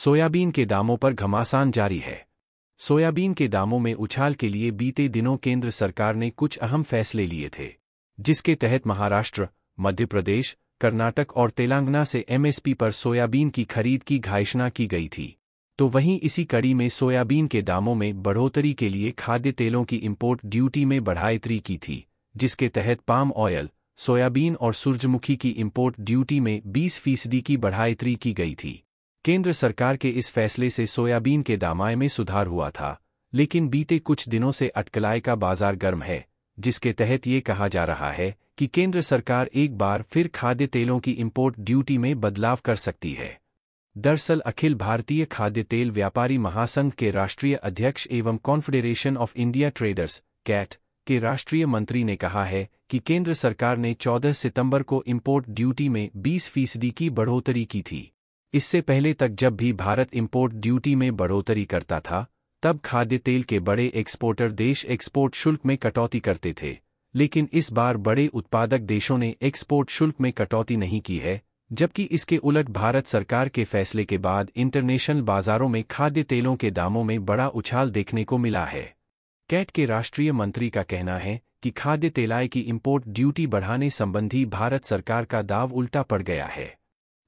soybean के दामों पर घमासान जारी है सोयाबीन के दामों में उछाल के लिए बीते दिनों केंद्र सरकार ने कुछ अहम फैसले लिए थे जिसके तहत महाराष्ट्र मध्य प्रदेश कर्नाटक और तेलंगाना से एमएसपी पर सोयाबीन की खरीद की घाइशना की गई थी तो वहीं इसी कड़ी में सोयाबीन के दामों में बढ़ोतरी के लिए खाद्य तेलों की इम्पोर्ट ड्यूटी में बढ़ायतरी की थी जिसके तहत पाम ऑयल सोयाबीन और सूरजमुखी की इम्पोर्ट ड्यूटी में 20 फीसदी की बढ़ायतरी की गई थी केंद्र सरकार के इस फैसले से सोयाबीन के दामाए में सुधार हुआ था लेकिन बीते कुछ दिनों से अटकलाए का बाजार गर्म है जिसके तहत ये कहा जा रहा है कि केंद्र सरकार एक बार फिर खाद्य तेलों की इम्पोर्ट ड्यूटी में बदलाव कर सकती है दरअसल अखिल भारतीय खाद्य तेल व्यापारी महासंघ के राष्ट्रीय अध्यक्ष एवं confederation of India traders CAIT के राष्ट्रीय मंत्री ने कहा है कि केंद्र सरकार ने 14 सितंबर को इम्पोर्ट ड्यूटी में 20 फीसदी की बढ़ोतरी की थी इससे पहले तक जब भी भारत इम्पोर्ट ड्यूटी में बढ़ोतरी करता था तब खाद्य तेल के बड़े एक्सपोर्टर देश एक्सपोर्ट शुल्क में कटौती करते थे लेकिन इस बार बड़े उत्पादक देशों ने एक्सपोर्ट शुल्क में कटौती नहीं की है जबकि इसके उलट भारत सरकार के फैसले के बाद इंटरनेशनल बाजारों में खाद्य तेलों के दामों में बड़ा उछाल देखने को मिला है कैट के राष्ट्रीय मंत्री का कहना है कि खाद्य तेलाय की इम्पोर्ट ड्यूटी बढ़ाने संबंधी भारत सरकार का दाव उल्टा पड़ गया है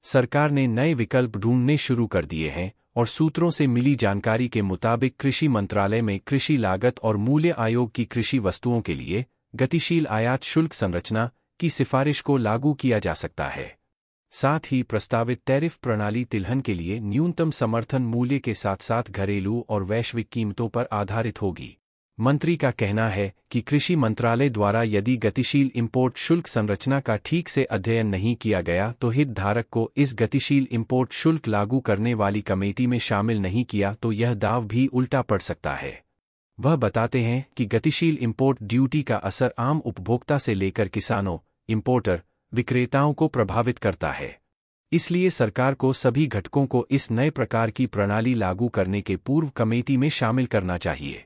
सरकार ने नए विकल्प ढूंढने शुरू कर दिए हैं और सूत्रों से मिली जानकारी के मुताबिक कृषि मंत्रालय में कृषि लागत और मूल्य आयोग की कृषि वस्तुओं के लिए गतिशील आयात शुल्क संरचना की सिफारिश को लागू किया जा सकता है साथ ही प्रस्तावित टैरिफ प्रणाली तिलहन के लिए न्यूनतम समर्थन मूल्य के साथ साथ घरेलू और वैश्विक कीमतों पर आधारित होगी मंत्री का कहना है कि कृषि मंत्रालय द्वारा यदि गतिशील इंपोर्ट शुल्क संरचना का ठीक से अध्ययन नहीं किया गया तो हितधारक को इस गतिशील इंपोर्ट शुल्क लागू करने वाली कमेटी में शामिल नहीं किया तो यह दाव भी उल्टा पड़ सकता है वह बताते हैं कि गतिशील इंपोर्ट ड्यूटी का असर आम उपभोक्ता से लेकर किसानों इंपोर्टर विक्रेताओं को प्रभावित करता है इसलिए सरकार को सभी घटकों को इस नए प्रकार की प्रणाली लागू करने के पूर्व कमेटी में शामिल करना चाहिए